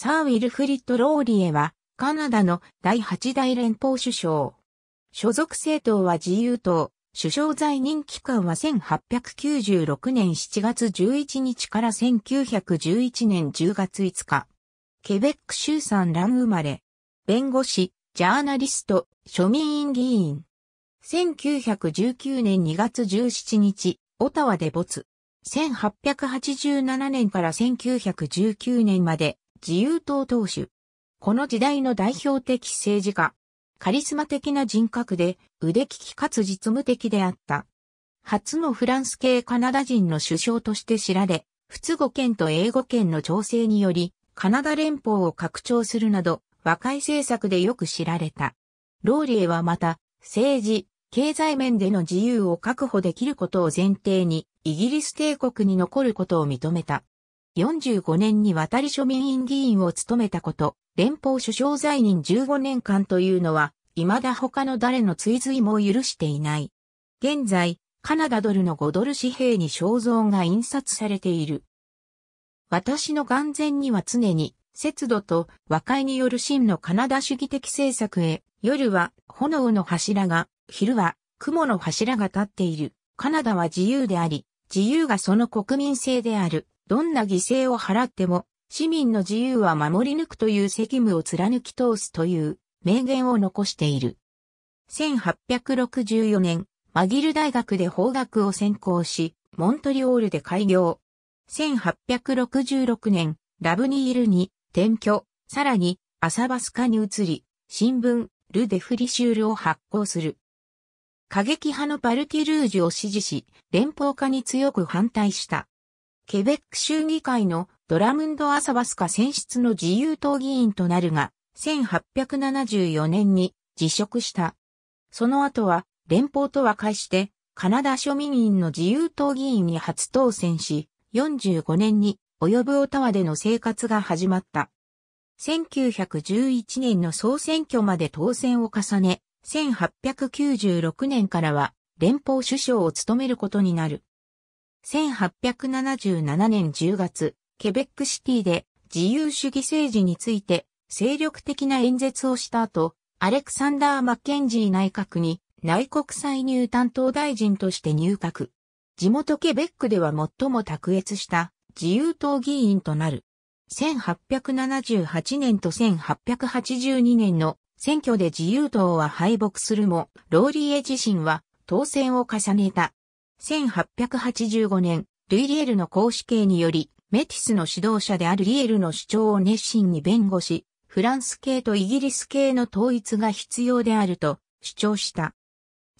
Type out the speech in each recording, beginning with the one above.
サー・ウィルフリッド・ローリエは、カナダの第8代連邦首相。所属政党は自由党。首相在任期間は1896年7月11日から1911年10月5日。ケベック州産乱生まれ。弁護士、ジャーナリスト、庶民院議員。1919年2月17日、オタワで没。1887年から1919年まで、自由党党首。この時代の代表的政治家。カリスマ的な人格で、腕利きかつ実務的であった。初のフランス系カナダ人の首相として知られ、仏語圏と英語圏の調整により、カナダ連邦を拡張するなど、和解政策でよく知られた。ローリエはまた、政治、経済面での自由を確保できることを前提に、イギリス帝国に残ることを認めた。45年に渡り庶民院議員を務めたこと、連邦首相在任15年間というのは、未だ他の誰の追随も許していない。現在、カナダドルの5ドル紙幣に肖像が印刷されている。私の眼前には常に、節度と和解による真のカナダ主義的政策へ、夜は炎の柱が、昼は雲の柱が立っている。カナダは自由であり、自由がその国民性である。どんな犠牲を払っても、市民の自由は守り抜くという責務を貫き通すという名言を残している。1864年、マギル大学で法学を専攻し、モントリオールで開業。1866年、ラブニールに転居、さらにアサバスカに移り、新聞、ル・デフリシュールを発行する。過激派のパルティルージュを支持し、連邦化に強く反対した。ケベック州議会のドラムンド・アサバスカ選出の自由党議員となるが、1874年に辞職した。その後は連邦と和解して、カナダ庶民院の自由党議員に初当選し、45年に及ぶオタワでの生活が始まった。1911年の総選挙まで当選を重ね、1896年からは連邦首相を務めることになる。1877年10月、ケベックシティで自由主義政治について精力的な演説をした後、アレクサンダー・マッケンジー内閣に内国歳入担当大臣として入閣。地元ケベックでは最も卓越した自由党議員となる。1878年と1882年の選挙で自由党は敗北するも、ローリエ自身は当選を重ねた。1885年、ルイ・リエルの公子刑により、メティスの指導者であるリエルの主張を熱心に弁護し、フランス系とイギリス系の統一が必要であると主張した。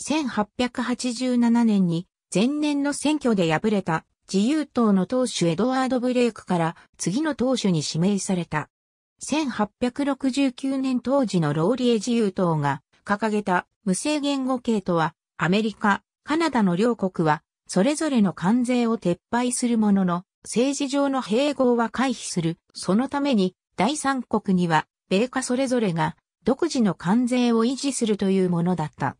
1887年に前年の選挙で敗れた自由党の党首エドワード・ブレイクから次の党首に指名された。1869年当時のローリエ自由党が掲げた無制限語系とはアメリカ、カナダの両国は、それぞれの関税を撤廃するものの、政治上の併合は回避する。そのために、第三国には、米価それぞれが、独自の関税を維持するというものだった。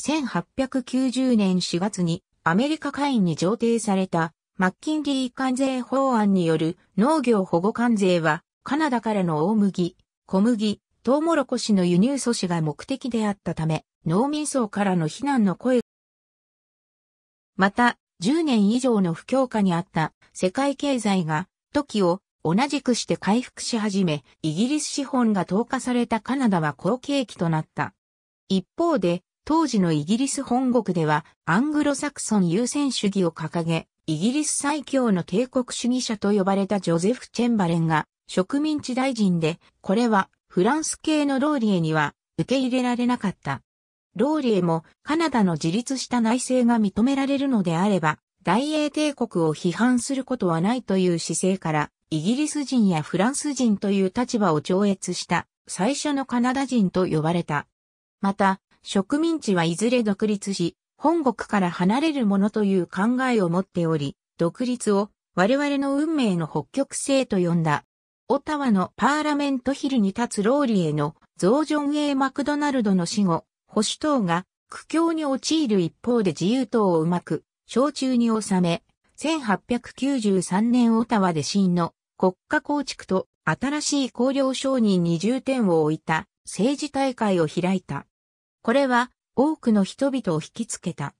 1890年4月に、アメリカ会員に上呈された、マッキンリー関税法案による農業保護関税は、カナダからの大麦、小麦、トウモロコシの輸入阻止が目的であったため、農民層からの非難の声また、10年以上の不況下にあった世界経済が時を同じくして回復し始め、イギリス資本が投下されたカナダは好景気となった。一方で、当時のイギリス本国ではアングロサクソン優先主義を掲げ、イギリス最強の帝国主義者と呼ばれたジョゼフ・チェンバレンが植民地大臣で、これはフランス系のローリエには受け入れられなかった。ローリエもカナダの自立した内政が認められるのであれば、大英帝国を批判することはないという姿勢から、イギリス人やフランス人という立場を超越した最初のカナダ人と呼ばれた。また、植民地はいずれ独立し、本国から離れるものという考えを持っており、独立を我々の運命の北極星と呼んだ。オタワのパーラメントヒルに立つローリエのゾージョン・ A・ マクドナルドの死後、保守党が苦境に陥る一方で自由党をうまく、小中に収め、1893年オタワで新の国家構築と新しい公領承認に重点を置いた政治大会を開いた。これは多くの人々を引きつけた。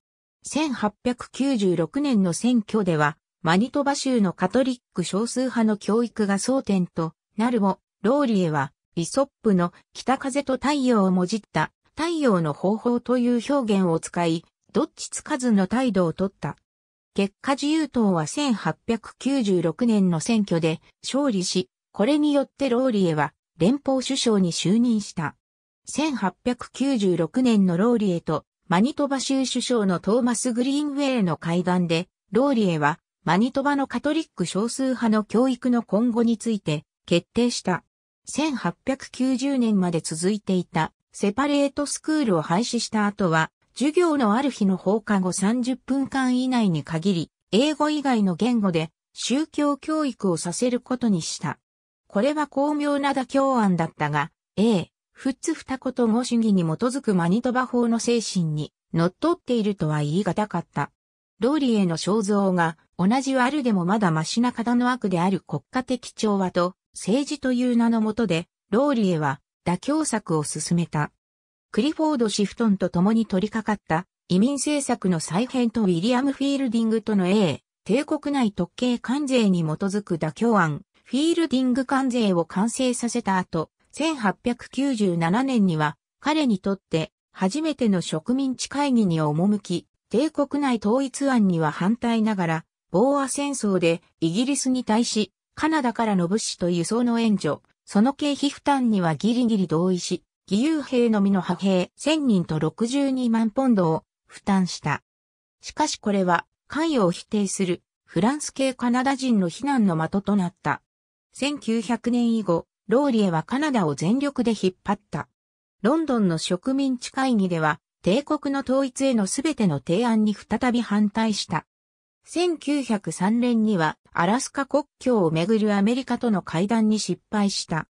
1896年の選挙では、マニトバ州のカトリック少数派の教育が争点となるも、ローリエは、ビソップの北風と太陽をもじった太陽の方法という表現を使い、どっちつかずの態度をとった。結果自由党は1896年の選挙で勝利し、これによってローリエは連邦首相に就任した。1896年のローリエとマニトバ州首相のトーマス・グリーンウェイの会談で、ローリエはマニトバのカトリック少数派の教育の今後について決定した。1890年まで続いていたセパレートスクールを廃止した後は、授業のある日の放課後30分間以内に限り、英語以外の言語で宗教教育をさせることにした。これは巧妙な妥協案だったが、A、フッツ二言語主義に基づくマニトバ法の精神に乗っ取っているとは言い難かった。ローリエの肖像が同じ悪あるでもまだマシな方の悪である国家的調和と政治という名のもとで、ローリエは妥協策を進めた。クリフォード・シフトンと共に取り掛かった移民政策の再編とウィリアム・フィールディングとの A、帝国内特権関税に基づく妥協案、フィールディング関税を完成させた後、1897年には彼にとって初めての植民地会議に赴き、帝国内統一案には反対ながら、ボーア戦争でイギリスに対し、カナダからの物資と輸送の援助、その経費負担にはギリギリ同意し、義勇兵のみの派兵1000人と62万ポンドを負担した。しかしこれは関与を否定するフランス系カナダ人の非難の的となった。1900年以後、ローリエはカナダを全力で引っ張った。ロンドンの植民地会議では、帝国の統一への全ての提案に再び反対した。1903年にはアラスカ国境をめぐるアメリカとの会談に失敗した。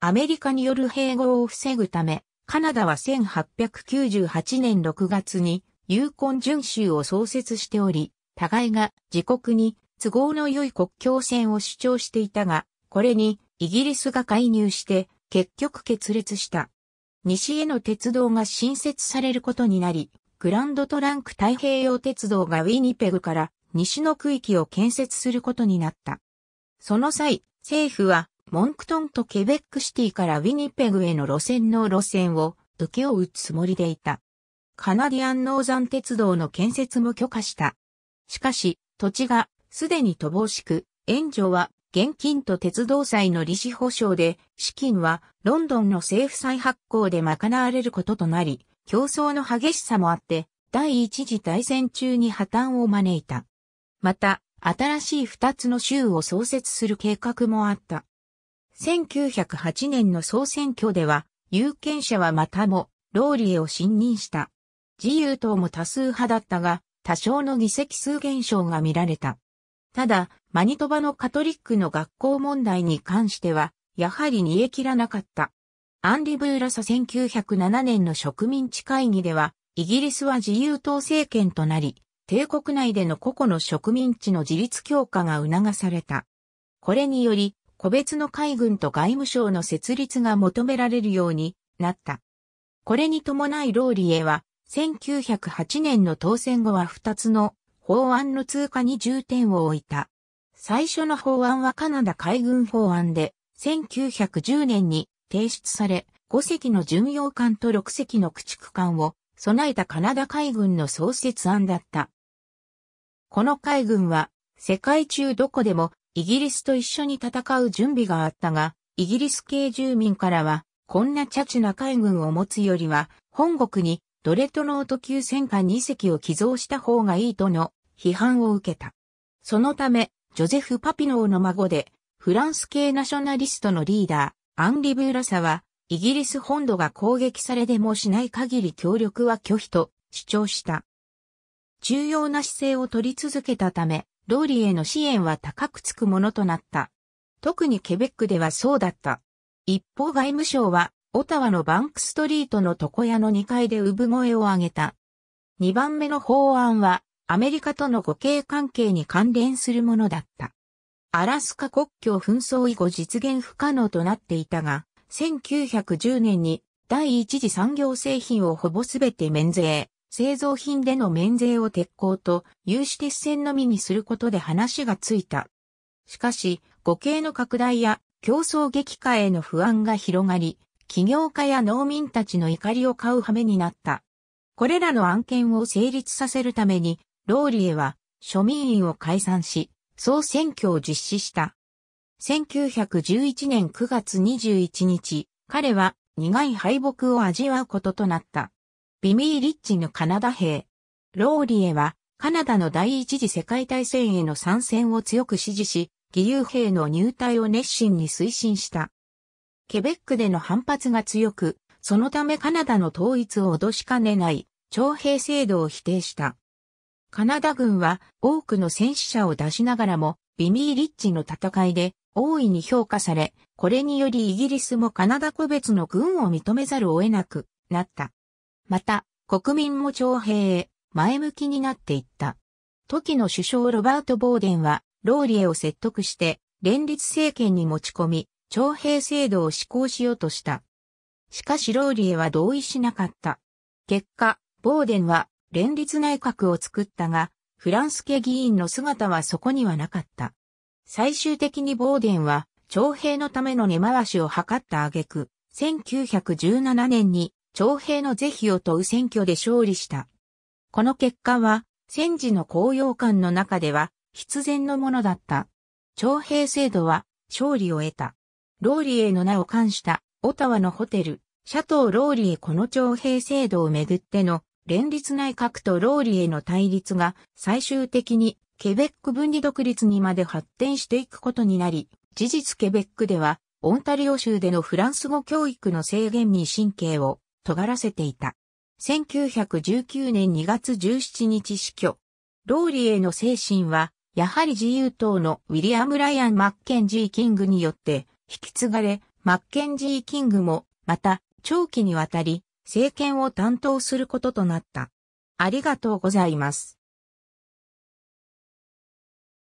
アメリカによる併合を防ぐため、カナダは1898年6月にユーコン州を創設しており、互いが自国に都合の良い国境線を主張していたが、これにイギリスが介入して結局決裂した。西への鉄道が新設されることになり、グランドトランク太平洋鉄道がウィニペグから西の区域を建設することになった。その際、政府は、モンクトンとケベックシティからウィニペグへの路線の路線を受け負うつもりでいた。カナディアンノーザン鉄道の建設も許可した。しかし、土地がすでに乏しく、援助は現金と鉄道債の利子保証で、資金はロンドンの政府債発行で賄われることとなり、競争の激しさもあって、第一次大戦中に破綻を招いた。また、新しい二つの州を創設する計画もあった。1908年の総選挙では、有権者はまたも、ローリエを信任した。自由党も多数派だったが、多少の議席数減少が見られた。ただ、マニトバのカトリックの学校問題に関しては、やはり煮え切らなかった。アンリ・ブーラサ1907年の植民地会議では、イギリスは自由党政権となり、帝国内での個々の植民地の自立強化が促された。これにより、個別の海軍と外務省の設立が求められるようになった。これに伴いローリエは、1908年の当選後は2つの法案の通過に重点を置いた。最初の法案はカナダ海軍法案で、1910年に提出され、5隻の巡洋艦と6隻の駆逐艦を備えたカナダ海軍の創設案だった。この海軍は世界中どこでもイギリスと一緒に戦う準備があったが、イギリス系住民からは、こんなチャチな海軍を持つよりは、本国にドレトノート級戦艦2隻を寄贈した方がいいとの批判を受けた。そのため、ジョゼフ・パピノーの孫で、フランス系ナショナリストのリーダー、アンリ・ブーラサは、イギリス本土が攻撃されでもしない限り協力は拒否と主張した。重要な姿勢を取り続けたため、ローリーへの支援は高くつくものとなった。特にケベックではそうだった。一方外務省は、オタワのバンクストリートの床屋の2階で産声を上げた。2番目の法案は、アメリカとの互恵関係に関連するものだった。アラスカ国境紛争以後実現不可能となっていたが、1910年に第一次産業製品をほぼすべて免税、製造品での免税を鉄鋼と有刺鉄線のみにすることで話がついた。しかし、語形の拡大や競争激化への不安が広がり、企業家や農民たちの怒りを買う羽目になった。これらの案件を成立させるために、ローリエは庶民院を解散し、総選挙を実施した。1911年9月21日、彼は苦い敗北を味わうこととなった。ビミー・リッチのカナダ兵。ローリエは、カナダの第一次世界大戦への参戦を強く支持し、義勇兵の入隊を熱心に推進した。ケベックでの反発が強く、そのためカナダの統一を脅しかねない、徴兵制度を否定した。カナダ軍は多くの戦死者を出しながらも、ビミー・リッチの戦いで大いに評価され、これによりイギリスもカナダ個別の軍を認めざるを得なくなった。また、国民も徴兵へ前向きになっていった。時の首相ロバート・ボーデンは、ローリエを説得して、連立政権に持ち込み、徴兵制度を施行しようとした。しかしローリエは同意しなかった。結果、ボーデンは連立内閣を作ったが、フランス系議員の姿はそこにはなかった。最終的にボーデンは徴兵のための根回しを図った挙句、1917年に徴兵の是非を問う選挙で勝利した。この結果は、戦時の高揚感の中では、必然のものだった。徴兵制度は、勝利を得た。ローリエの名を冠した、オタワのホテル、シャトー・ローリエこの徴兵制度をめぐっての、連立内閣とローリエの対立が、最終的に、ケベック分離独立にまで発展していくことになり、事実ケベックでは、オンタリオ州でのフランス語教育の制限に神経を尖らせていた。1919年2月17日死去。ローリエの精神は、やはり自由党のウィリアム・ライアン・マッケンジー・キングによって引き継がれ、マッケンジー・キングも、また、長期にわたり、政権を担当することとなった。ありがとうございます。